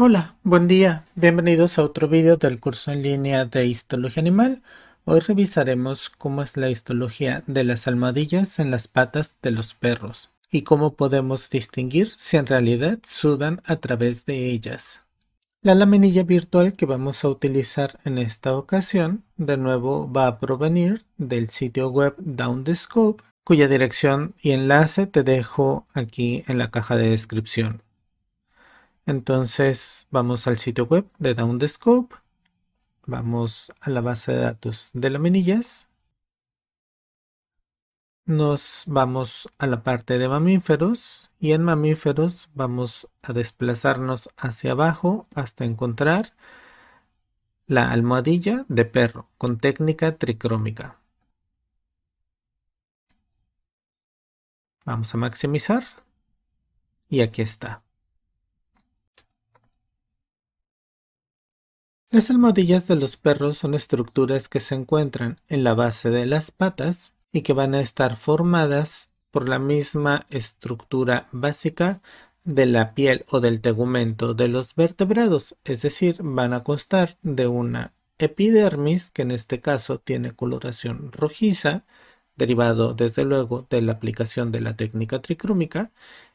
Hola, buen día. Bienvenidos a otro vídeo del curso en línea de histología animal. Hoy revisaremos cómo es la histología de las almohadillas en las patas de los perros y cómo podemos distinguir si en realidad sudan a través de ellas. La laminilla virtual que vamos a utilizar en esta ocasión de nuevo va a provenir del sitio web Down the Scope cuya dirección y enlace te dejo aquí en la caja de descripción. Entonces vamos al sitio web de Down Vamos a la base de datos de laminillas. Nos vamos a la parte de mamíferos y en mamíferos vamos a desplazarnos hacia abajo hasta encontrar la almohadilla de perro con técnica tricrómica. Vamos a maximizar y aquí está. Las almohadillas de los perros son estructuras que se encuentran en la base de las patas y que van a estar formadas por la misma estructura básica de la piel o del tegumento de los vertebrados, es decir, van a constar de una epidermis que en este caso tiene coloración rojiza, derivado desde luego de la aplicación de la técnica tricrúmica,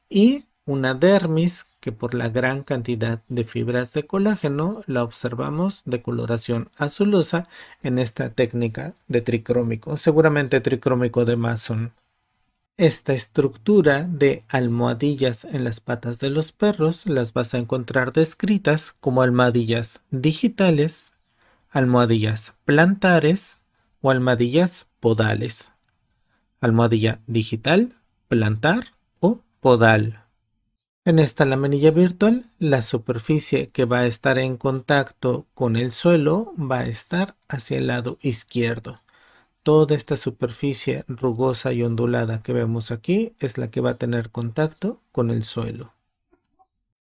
y una dermis que por la gran cantidad de fibras de colágeno la observamos de coloración azulosa en esta técnica de tricrómico, seguramente tricrómico de Mason. Esta estructura de almohadillas en las patas de los perros las vas a encontrar descritas como almohadillas digitales, almohadillas plantares o almohadillas podales. Almohadilla digital, plantar o podal. En esta laminilla virtual, la superficie que va a estar en contacto con el suelo va a estar hacia el lado izquierdo. Toda esta superficie rugosa y ondulada que vemos aquí es la que va a tener contacto con el suelo.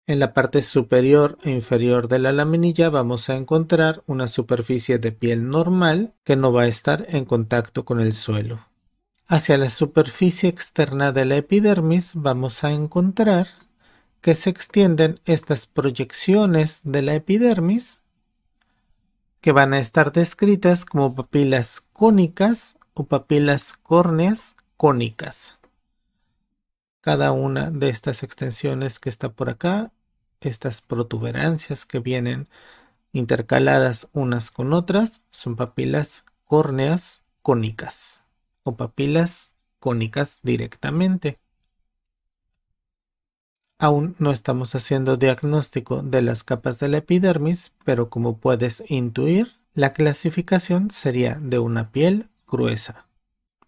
En la parte superior e inferior de la laminilla vamos a encontrar una superficie de piel normal que no va a estar en contacto con el suelo. Hacia la superficie externa de la epidermis vamos a encontrar que se extienden estas proyecciones de la epidermis que van a estar descritas como papilas cónicas o papilas córneas cónicas. Cada una de estas extensiones que está por acá, estas protuberancias que vienen intercaladas unas con otras, son papilas córneas cónicas o papilas cónicas directamente. Aún no estamos haciendo diagnóstico de las capas de la epidermis, pero como puedes intuir, la clasificación sería de una piel gruesa,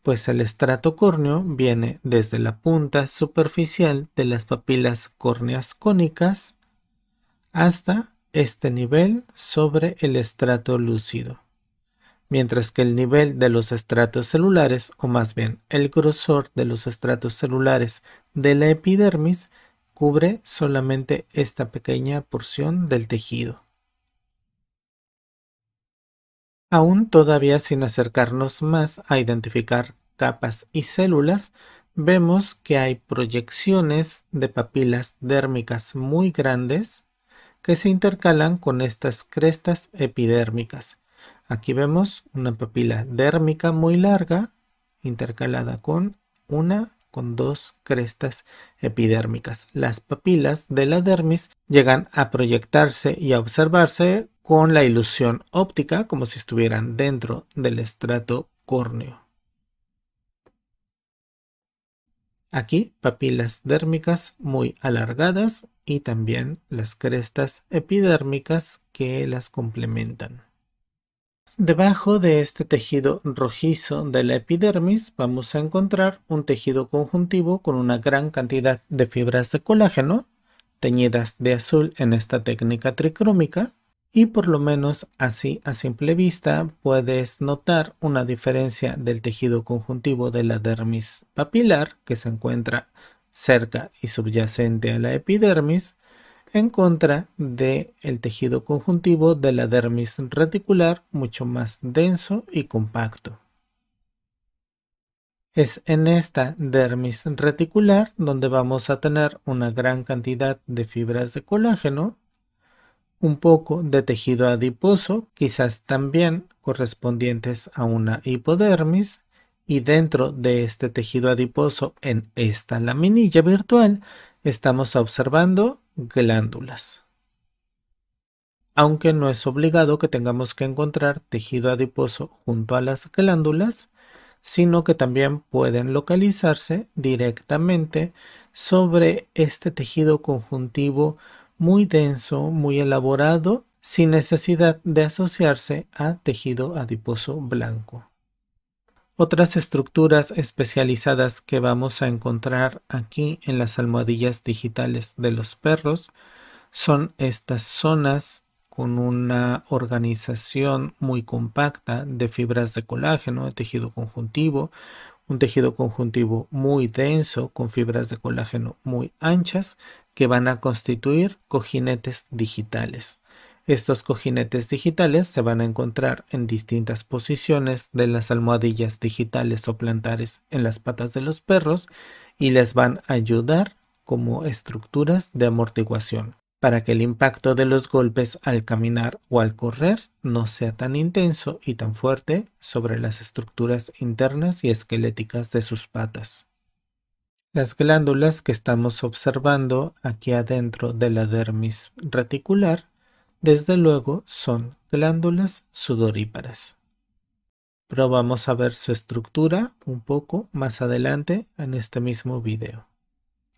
pues el estrato córneo viene desde la punta superficial de las papilas córneas cónicas hasta este nivel sobre el estrato lúcido, mientras que el nivel de los estratos celulares, o más bien el grosor de los estratos celulares de la epidermis, cubre solamente esta pequeña porción del tejido. Aún todavía sin acercarnos más a identificar capas y células, vemos que hay proyecciones de papilas dérmicas muy grandes que se intercalan con estas crestas epidérmicas. Aquí vemos una papila dérmica muy larga intercalada con una con dos crestas epidérmicas. Las papilas de la dermis llegan a proyectarse y a observarse con la ilusión óptica como si estuvieran dentro del estrato córneo. Aquí papilas dérmicas muy alargadas y también las crestas epidérmicas que las complementan. Debajo de este tejido rojizo de la epidermis vamos a encontrar un tejido conjuntivo con una gran cantidad de fibras de colágeno, teñidas de azul en esta técnica tricrómica, y por lo menos así a simple vista puedes notar una diferencia del tejido conjuntivo de la dermis papilar que se encuentra cerca y subyacente a la epidermis en contra del el tejido conjuntivo de la dermis reticular mucho más denso y compacto. Es en esta dermis reticular donde vamos a tener una gran cantidad de fibras de colágeno, un poco de tejido adiposo, quizás también correspondientes a una hipodermis, y dentro de este tejido adiposo en esta laminilla virtual estamos observando glándulas. Aunque no es obligado que tengamos que encontrar tejido adiposo junto a las glándulas, sino que también pueden localizarse directamente sobre este tejido conjuntivo muy denso, muy elaborado, sin necesidad de asociarse a tejido adiposo blanco. Otras estructuras especializadas que vamos a encontrar aquí en las almohadillas digitales de los perros son estas zonas con una organización muy compacta de fibras de colágeno, de tejido conjuntivo, un tejido conjuntivo muy denso con fibras de colágeno muy anchas que van a constituir cojinetes digitales. Estos cojinetes digitales se van a encontrar en distintas posiciones de las almohadillas digitales o plantares en las patas de los perros y les van a ayudar como estructuras de amortiguación para que el impacto de los golpes al caminar o al correr no sea tan intenso y tan fuerte sobre las estructuras internas y esqueléticas de sus patas. Las glándulas que estamos observando aquí adentro de la dermis reticular desde luego son glándulas sudoríparas. Probamos vamos a ver su estructura un poco más adelante en este mismo video.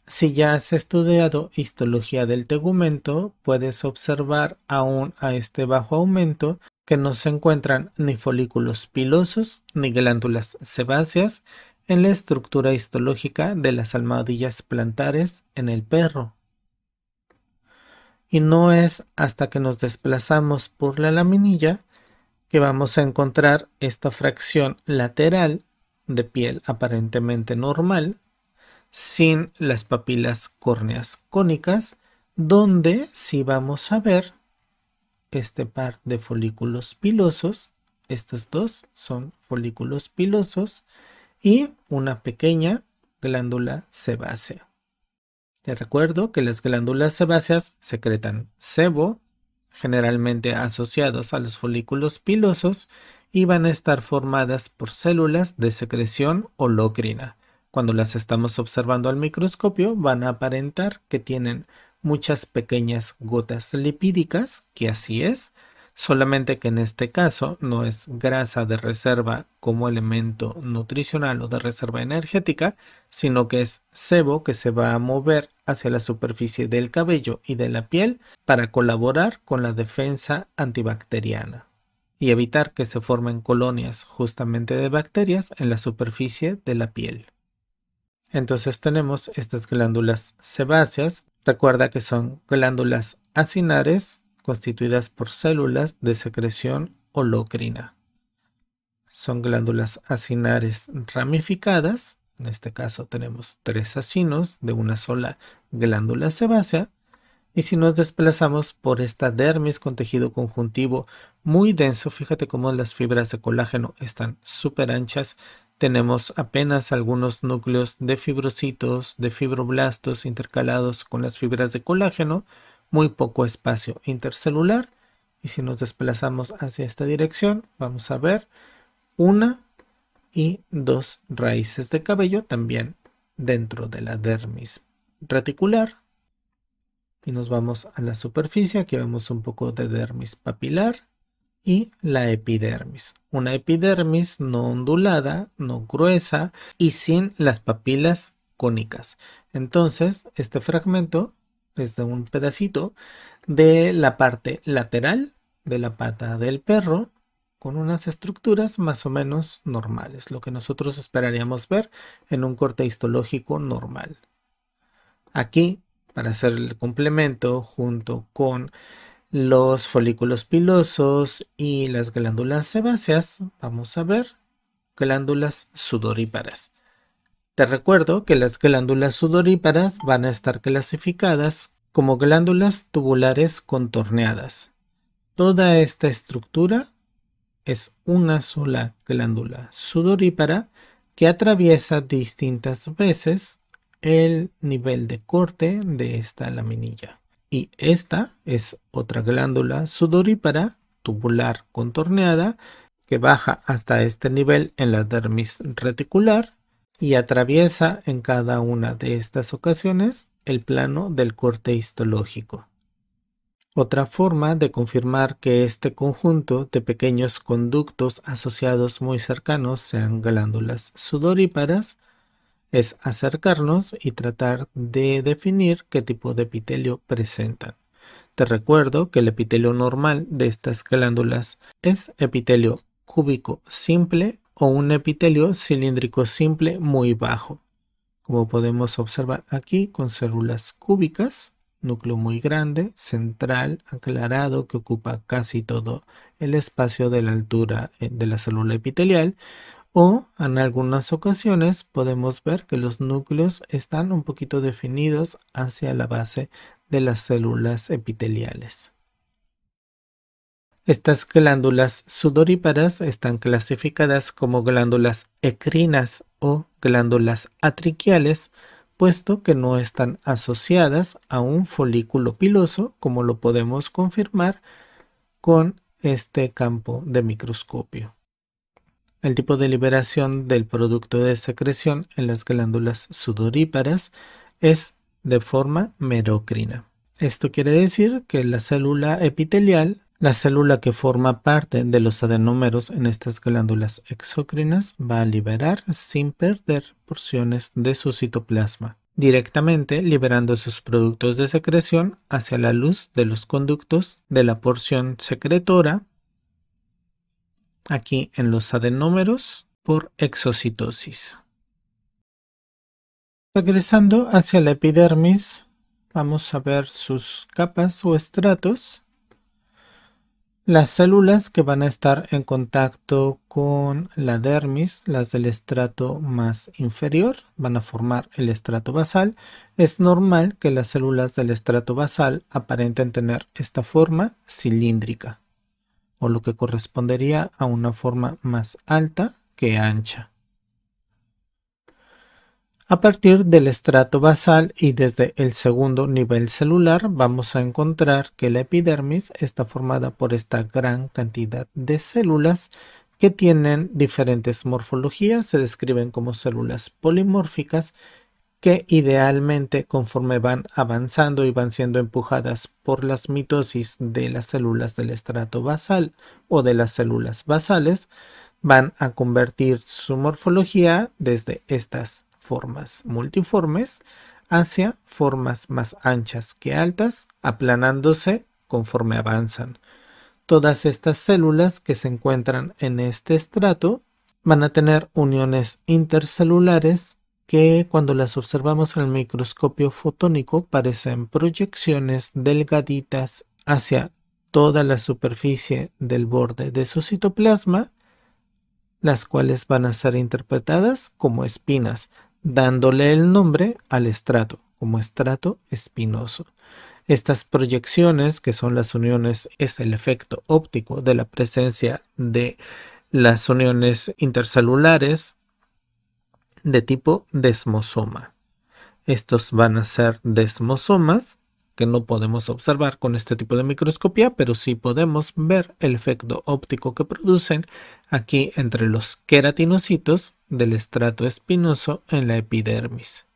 Si ya has estudiado histología del tegumento, puedes observar aún a este bajo aumento que no se encuentran ni folículos pilosos ni glándulas sebáceas en la estructura histológica de las almohadillas plantares en el perro y no es hasta que nos desplazamos por la laminilla que vamos a encontrar esta fracción lateral de piel aparentemente normal sin las papilas córneas cónicas donde si vamos a ver este par de folículos pilosos estos dos son folículos pilosos y una pequeña glándula sebácea. Te recuerdo que las glándulas sebáceas secretan sebo, generalmente asociados a los folículos pilosos, y van a estar formadas por células de secreción holocrina. Cuando las estamos observando al microscopio, van a aparentar que tienen muchas pequeñas gotas lipídicas, que así es, solamente que en este caso no es grasa de reserva como elemento nutricional o de reserva energética, sino que es sebo que se va a mover hacia la superficie del cabello y de la piel para colaborar con la defensa antibacteriana y evitar que se formen colonias justamente de bacterias en la superficie de la piel. Entonces tenemos estas glándulas sebáceas, recuerda que son glándulas acinares constituidas por células de secreción holocrina. Son glándulas acinares ramificadas, en este caso tenemos tres acinos de una sola glándula sebácea, y si nos desplazamos por esta dermis con tejido conjuntivo muy denso, fíjate cómo las fibras de colágeno están súper anchas, tenemos apenas algunos núcleos de fibrocitos, de fibroblastos intercalados con las fibras de colágeno, muy poco espacio intercelular. Y si nos desplazamos hacia esta dirección, vamos a ver una y dos raíces de cabello también dentro de la dermis reticular. Y nos vamos a la superficie, aquí vemos un poco de dermis papilar y la epidermis. Una epidermis no ondulada, no gruesa y sin las papilas cónicas. Entonces, este fragmento desde un pedacito de la parte lateral de la pata del perro con unas estructuras más o menos normales, lo que nosotros esperaríamos ver en un corte histológico normal. Aquí, para hacer el complemento junto con los folículos pilosos y las glándulas sebáceas, vamos a ver glándulas sudoríparas. Te recuerdo que las glándulas sudoríparas van a estar clasificadas como glándulas tubulares contorneadas. Toda esta estructura es una sola glándula sudorípara que atraviesa distintas veces el nivel de corte de esta laminilla. Y esta es otra glándula sudorípara tubular contorneada que baja hasta este nivel en la dermis reticular y atraviesa en cada una de estas ocasiones el plano del corte histológico. Otra forma de confirmar que este conjunto de pequeños conductos asociados muy cercanos sean glándulas sudoríparas es acercarnos y tratar de definir qué tipo de epitelio presentan. Te recuerdo que el epitelio normal de estas glándulas es epitelio cúbico simple o un epitelio cilíndrico simple muy bajo. Como podemos observar aquí, con células cúbicas, núcleo muy grande, central, aclarado, que ocupa casi todo el espacio de la altura eh, de la célula epitelial. O en algunas ocasiones podemos ver que los núcleos están un poquito definidos hacia la base de las células epiteliales. Estas glándulas sudoríparas están clasificadas como glándulas ecrinas o glándulas atriquiales, puesto que no están asociadas a un folículo piloso, como lo podemos confirmar con este campo de microscopio. El tipo de liberación del producto de secreción en las glándulas sudoríparas es de forma merocrina. Esto quiere decir que la célula epitelial la célula que forma parte de los adenómeros en estas glándulas exócrinas va a liberar sin perder porciones de su citoplasma, directamente liberando sus productos de secreción hacia la luz de los conductos de la porción secretora aquí en los adenómeros por exocitosis. Regresando hacia la epidermis, vamos a ver sus capas o estratos. Las células que van a estar en contacto con la dermis, las del estrato más inferior, van a formar el estrato basal. Es normal que las células del estrato basal aparenten tener esta forma cilíndrica, o lo que correspondería a una forma más alta que ancha. A partir del estrato basal y desde el segundo nivel celular vamos a encontrar que la epidermis está formada por esta gran cantidad de células que tienen diferentes morfologías, se describen como células polimórficas que idealmente conforme van avanzando y van siendo empujadas por las mitosis de las células del estrato basal o de las células basales, van a convertir su morfología desde estas formas multiformes hacia formas más anchas que altas, aplanándose conforme avanzan. Todas estas células que se encuentran en este estrato van a tener uniones intercelulares que cuando las observamos al microscopio fotónico parecen proyecciones delgaditas hacia toda la superficie del borde de su citoplasma, las cuales van a ser interpretadas como espinas, dándole el nombre al estrato, como estrato espinoso. Estas proyecciones, que son las uniones, es el efecto óptico de la presencia de las uniones intercelulares de tipo desmosoma. Estos van a ser desmosomas que no podemos observar con este tipo de microscopía, pero sí podemos ver el efecto óptico que producen aquí entre los queratinocitos del estrato espinoso en la epidermis.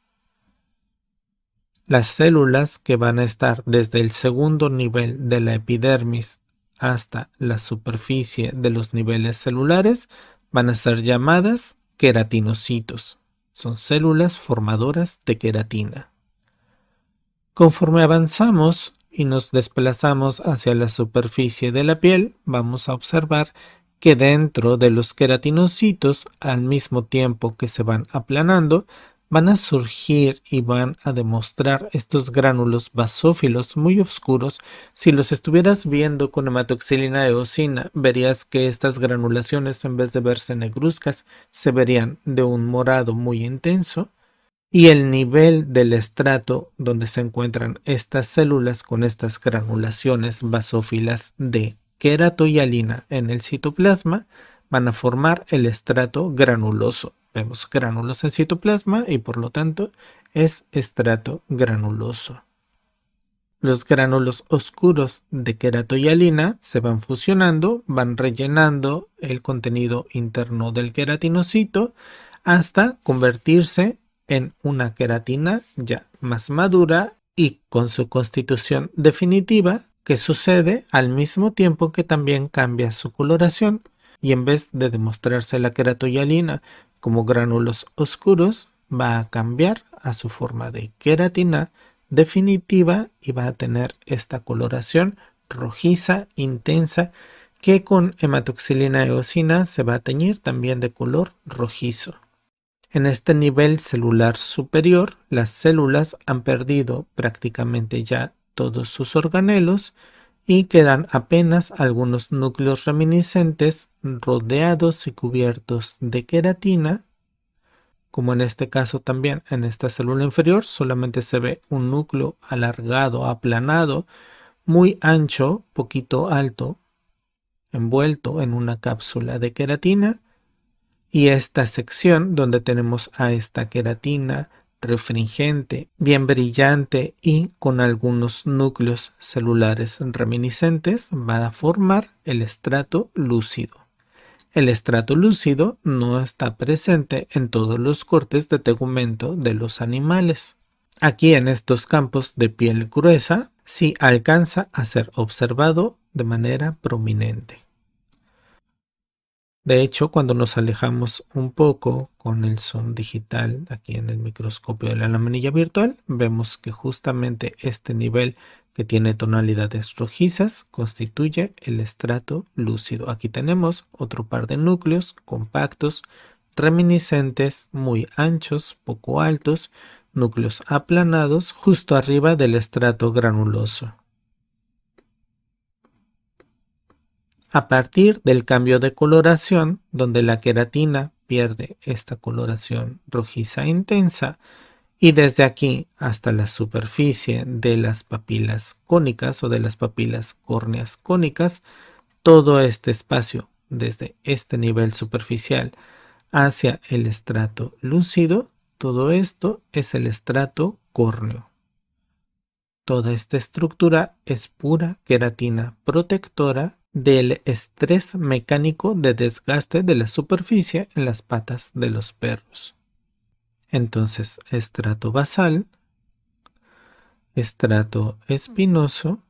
Las células que van a estar desde el segundo nivel de la epidermis hasta la superficie de los niveles celulares van a ser llamadas queratinocitos. Son células formadoras de queratina. Conforme avanzamos y nos desplazamos hacia la superficie de la piel, vamos a observar que dentro de los queratinocitos, al mismo tiempo que se van aplanando, van a surgir y van a demostrar estos gránulos basófilos muy oscuros. Si los estuvieras viendo con hematoxilina eosina, verías que estas granulaciones, en vez de verse negruzcas, se verían de un morado muy intenso y el nivel del estrato donde se encuentran estas células con estas granulaciones basófilas de queratoyalina en el citoplasma van a formar el estrato granuloso. Vemos gránulos en citoplasma y por lo tanto es estrato granuloso. Los gránulos oscuros de queratoyalina se van fusionando, van rellenando el contenido interno del queratinocito hasta convertirse en una queratina ya más madura y con su constitución definitiva que sucede al mismo tiempo que también cambia su coloración y en vez de demostrarse la queratoyalina como gránulos oscuros, va a cambiar a su forma de queratina definitiva y va a tener esta coloración rojiza intensa que con hematoxilina eosina se va a teñir también de color rojizo. En este nivel celular superior, las células han perdido prácticamente ya todos sus organelos y quedan apenas algunos núcleos reminiscentes rodeados y cubiertos de queratina, como en este caso también en esta célula inferior solamente se ve un núcleo alargado, aplanado, muy ancho, poquito alto, envuelto en una cápsula de queratina y esta sección donde tenemos a esta queratina refringente, bien brillante y con algunos núcleos celulares reminiscentes va a formar el estrato lúcido. El estrato lúcido no está presente en todos los cortes de tegumento de los animales. Aquí en estos campos de piel gruesa sí alcanza a ser observado de manera prominente. De hecho, cuando nos alejamos un poco con el son digital aquí en el microscopio de la laminilla virtual, vemos que justamente este nivel que tiene tonalidades rojizas constituye el estrato lúcido. Aquí tenemos otro par de núcleos compactos, reminiscentes, muy anchos, poco altos, núcleos aplanados justo arriba del estrato granuloso. a partir del cambio de coloración, donde la queratina pierde esta coloración rojiza intensa, y desde aquí hasta la superficie de las papilas cónicas o de las papilas córneas cónicas, todo este espacio desde este nivel superficial hacia el estrato lúcido, todo esto es el estrato córneo. Toda esta estructura es pura queratina protectora del estrés mecánico de desgaste de la superficie en las patas de los perros. Entonces, estrato basal, estrato espinoso,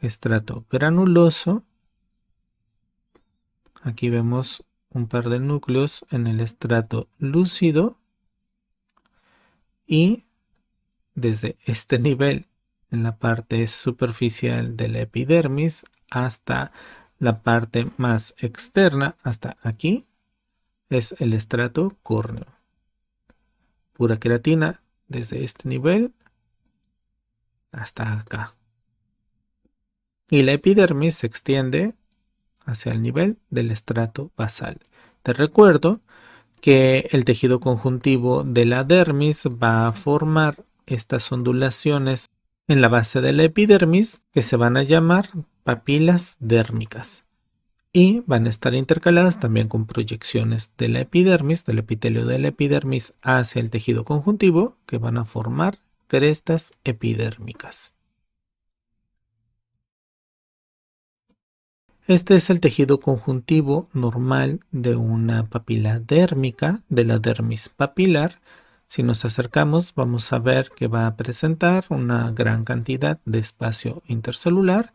estrato granuloso. Aquí vemos un par de núcleos en el estrato lúcido y desde este nivel la parte superficial de la epidermis hasta la parte más externa, hasta aquí, es el estrato córneo. Pura queratina desde este nivel hasta acá. Y la epidermis se extiende hacia el nivel del estrato basal. Te recuerdo que el tejido conjuntivo de la dermis va a formar estas ondulaciones en la base de la epidermis que se van a llamar papilas dérmicas y van a estar intercaladas también con proyecciones de la epidermis, del epitelio de la epidermis hacia el tejido conjuntivo que van a formar crestas epidérmicas. Este es el tejido conjuntivo normal de una papila dérmica, de la dermis papilar, si nos acercamos, vamos a ver que va a presentar una gran cantidad de espacio intercelular,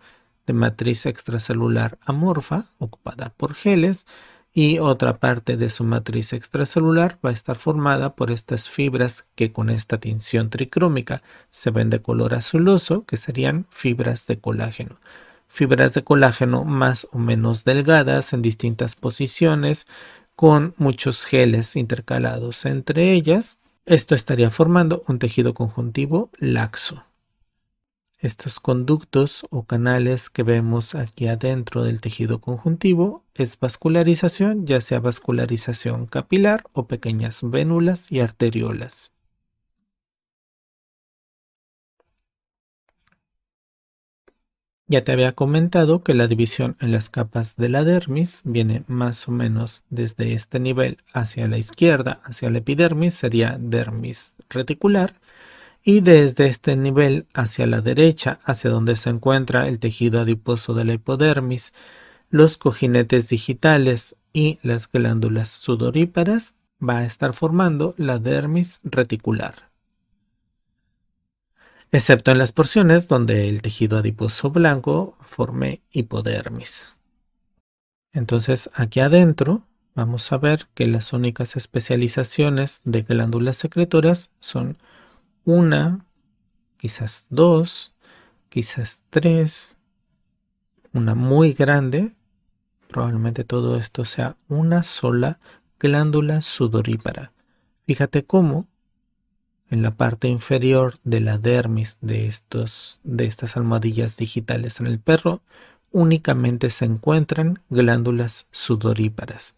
de matriz extracelular amorfa, ocupada por geles, y otra parte de su matriz extracelular va a estar formada por estas fibras que con esta tinción tricrómica se ven de color azuloso, que serían fibras de colágeno. Fibras de colágeno más o menos delgadas en distintas posiciones, con muchos geles intercalados entre ellas, esto estaría formando un tejido conjuntivo laxo. Estos conductos o canales que vemos aquí adentro del tejido conjuntivo es vascularización, ya sea vascularización capilar o pequeñas vénulas y arteriolas. Ya te había comentado que la división en las capas de la dermis viene más o menos desde este nivel hacia la izquierda, hacia la epidermis sería dermis reticular y desde este nivel hacia la derecha, hacia donde se encuentra el tejido adiposo de la hipodermis, los cojinetes digitales y las glándulas sudoríparas, va a estar formando la dermis reticular excepto en las porciones donde el tejido adiposo blanco forme hipodermis. Entonces aquí adentro vamos a ver que las únicas especializaciones de glándulas secretoras son una, quizás dos, quizás tres, una muy grande, probablemente todo esto sea una sola glándula sudorípara. Fíjate cómo en la parte inferior de la dermis de, de estas almohadillas digitales en el perro únicamente se encuentran glándulas sudoríparas,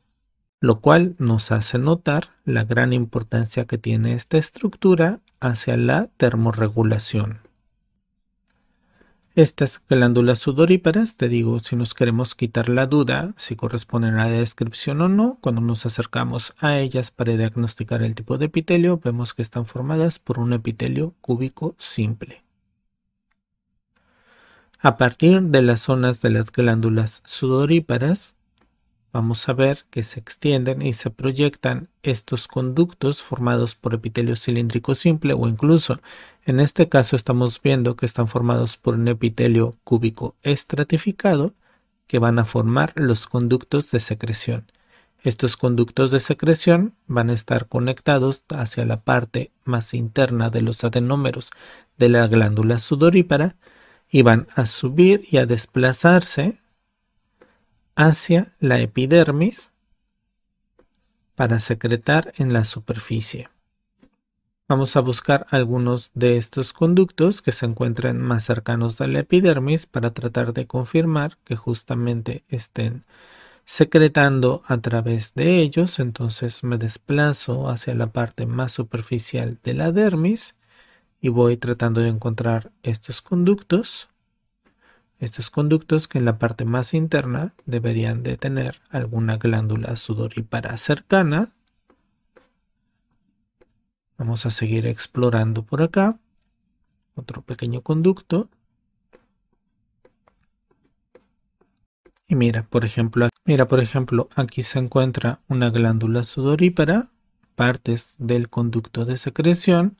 lo cual nos hace notar la gran importancia que tiene esta estructura hacia la termorregulación. Estas glándulas sudoríparas, te digo, si nos queremos quitar la duda si corresponden a la descripción o no, cuando nos acercamos a ellas para diagnosticar el tipo de epitelio, vemos que están formadas por un epitelio cúbico simple. A partir de las zonas de las glándulas sudoríparas, vamos a ver que se extienden y se proyectan estos conductos formados por epitelio cilíndrico simple o incluso en este caso estamos viendo que están formados por un epitelio cúbico estratificado que van a formar los conductos de secreción. Estos conductos de secreción van a estar conectados hacia la parte más interna de los adenómeros de la glándula sudorípara y van a subir y a desplazarse hacia la epidermis para secretar en la superficie. Vamos a buscar algunos de estos conductos que se encuentren más cercanos a la epidermis para tratar de confirmar que justamente estén secretando a través de ellos. Entonces me desplazo hacia la parte más superficial de la dermis y voy tratando de encontrar estos conductos estos conductos que en la parte más interna deberían de tener alguna glándula sudorípara cercana. Vamos a seguir explorando por acá. Otro pequeño conducto. Y mira, por ejemplo, mira, por ejemplo, aquí se encuentra una glándula sudorípara, partes del conducto de secreción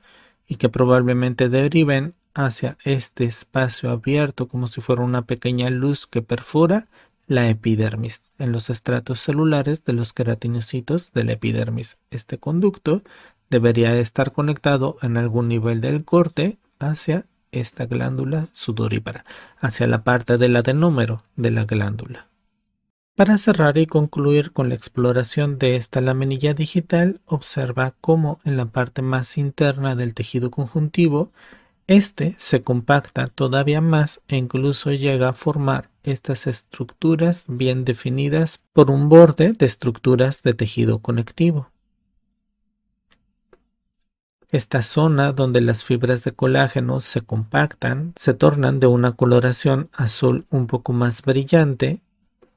y que probablemente deriven hacia este espacio abierto como si fuera una pequeña luz que perfora la epidermis en los estratos celulares de los queratinocitos de la epidermis. Este conducto debería estar conectado en algún nivel del corte hacia esta glándula sudorípara, hacia la parte del adenómero de la glándula. Para cerrar y concluir con la exploración de esta laminilla digital, observa cómo en la parte más interna del tejido conjuntivo este se compacta todavía más e incluso llega a formar estas estructuras bien definidas por un borde de estructuras de tejido conectivo. Esta zona donde las fibras de colágeno se compactan se tornan de una coloración azul un poco más brillante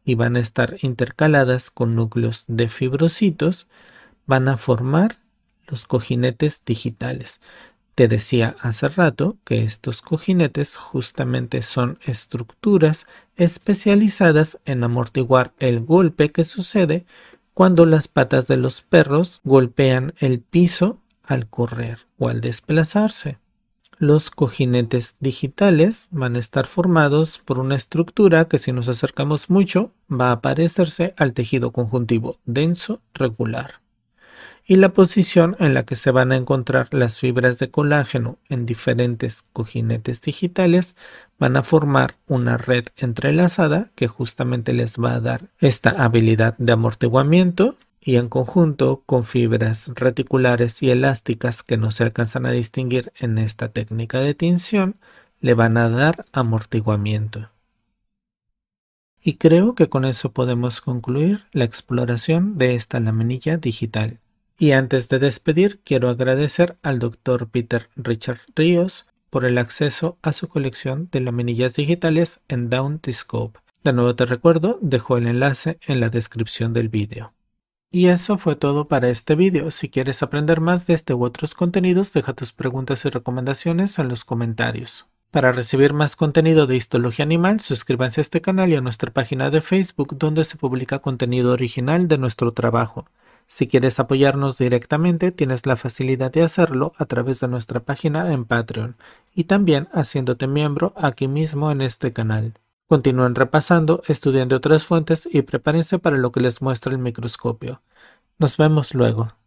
y van a estar intercaladas con núcleos de fibrocitos, van a formar los cojinetes digitales. Te decía hace rato que estos cojinetes justamente son estructuras especializadas en amortiguar el golpe que sucede cuando las patas de los perros golpean el piso al correr o al desplazarse. Los cojinetes digitales van a estar formados por una estructura que si nos acercamos mucho va a parecerse al tejido conjuntivo denso regular y la posición en la que se van a encontrar las fibras de colágeno en diferentes cojinetes digitales van a formar una red entrelazada que justamente les va a dar esta habilidad de amortiguamiento y en conjunto con fibras reticulares y elásticas que no se alcanzan a distinguir en esta técnica de tinción le van a dar amortiguamiento. Y creo que con eso podemos concluir la exploración de esta laminilla digital. Y antes de despedir, quiero agradecer al doctor Peter Richard Ríos por el acceso a su colección de laminillas digitales en Down De nuevo te recuerdo, dejo el enlace en la descripción del vídeo. Y eso fue todo para este vídeo. Si quieres aprender más de este u otros contenidos, deja tus preguntas y recomendaciones en los comentarios. Para recibir más contenido de histología animal, suscríbanse a este canal y a nuestra página de Facebook donde se publica contenido original de nuestro trabajo. Si quieres apoyarnos directamente, tienes la facilidad de hacerlo a través de nuestra página en Patreon y también haciéndote miembro aquí mismo en este canal. Continúen repasando, estudiando otras fuentes y prepárense para lo que les muestra el microscopio. Nos vemos luego.